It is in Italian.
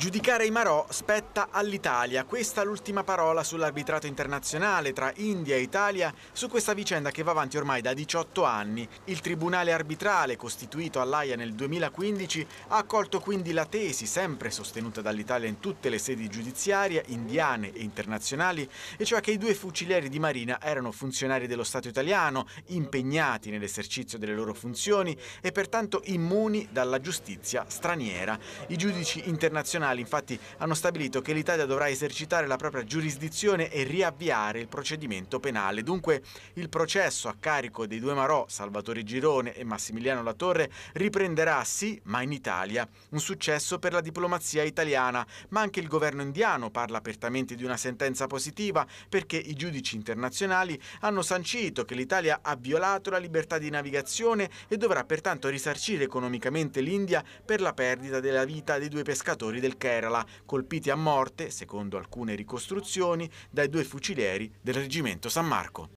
Giudicare i Marò spetta all'Italia. Questa è l'ultima parola sull'arbitrato internazionale tra India e Italia su questa vicenda che va avanti ormai da 18 anni. Il tribunale arbitrale, costituito all'AIA nel 2015, ha accolto quindi la tesi, sempre sostenuta dall'Italia in tutte le sedi giudiziarie, indiane e internazionali, e cioè che i due fucilieri di Marina erano funzionari dello Stato italiano, impegnati nell'esercizio delle loro funzioni e pertanto immuni dalla giustizia straniera. I giudici internazionali tribunali infatti hanno stabilito che l'Italia dovrà esercitare la propria giurisdizione e riavviare il procedimento penale. Dunque il processo a carico dei due Marò, Salvatore Girone e Massimiliano Latorre, riprenderà sì, ma in Italia. Un successo per la diplomazia italiana, ma anche il governo indiano parla apertamente di una sentenza positiva perché i giudici internazionali hanno sancito che l'Italia ha violato la libertà di navigazione e dovrà pertanto risarcire economicamente l'India per la perdita della vita dei due pescatori del Kerala, colpiti a morte, secondo alcune ricostruzioni, dai due fucilieri del reggimento San Marco.